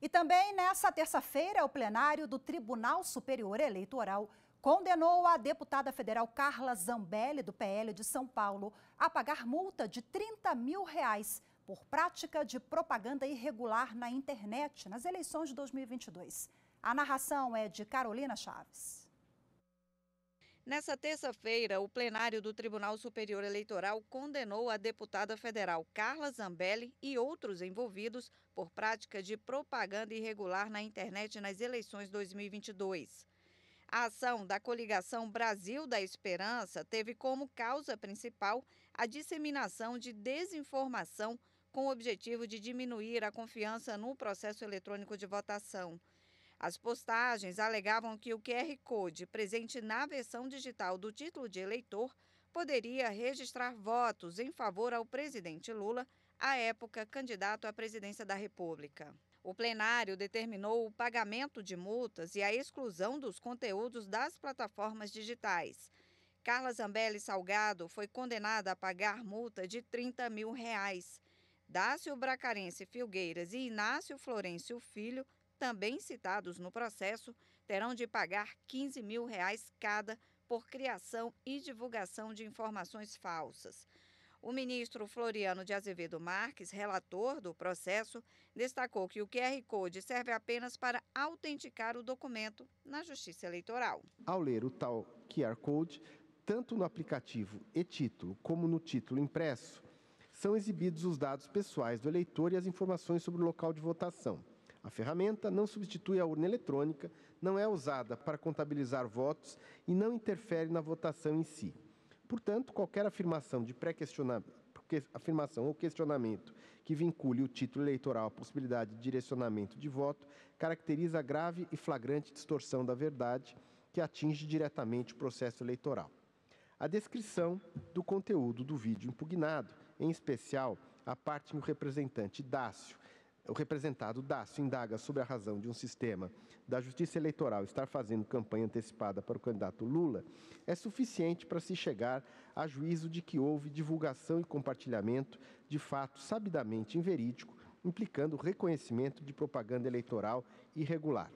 E também nessa terça-feira, o plenário do Tribunal Superior Eleitoral condenou a deputada federal Carla Zambelli, do PL de São Paulo, a pagar multa de 30 mil reais por prática de propaganda irregular na internet nas eleições de 2022. A narração é de Carolina Chaves. Nessa terça-feira, o plenário do Tribunal Superior Eleitoral condenou a deputada federal Carla Zambelli e outros envolvidos por prática de propaganda irregular na internet nas eleições 2022. A ação da coligação Brasil da Esperança teve como causa principal a disseminação de desinformação com o objetivo de diminuir a confiança no processo eletrônico de votação. As postagens alegavam que o QR Code presente na versão digital do título de eleitor poderia registrar votos em favor ao presidente Lula, à época candidato à presidência da República. O plenário determinou o pagamento de multas e a exclusão dos conteúdos das plataformas digitais. Carla Zambelli Salgado foi condenada a pagar multa de 30 mil reais. Dácio Bracarense Filgueiras e Inácio Florencio Filho também citados no processo, terão de pagar 15 mil reais cada por criação e divulgação de informações falsas. O ministro Floriano de Azevedo Marques, relator do processo, destacou que o QR Code serve apenas para autenticar o documento na Justiça Eleitoral. Ao ler o tal QR Code, tanto no aplicativo e-título como no título impresso, são exibidos os dados pessoais do eleitor e as informações sobre o local de votação. A ferramenta não substitui a urna eletrônica, não é usada para contabilizar votos e não interfere na votação em si. Portanto, qualquer afirmação de pré-questionamento afirmação ou questionamento que vincule o título eleitoral à possibilidade de direcionamento de voto caracteriza a grave e flagrante distorção da verdade que atinge diretamente o processo eleitoral. A descrição do conteúdo do vídeo impugnado, em especial a parte em que o representante Dácio o representado Dácio indaga sobre a razão de um sistema da justiça eleitoral estar fazendo campanha antecipada para o candidato Lula é suficiente para se chegar a juízo de que houve divulgação e compartilhamento de fato sabidamente inverídico, implicando reconhecimento de propaganda eleitoral irregular.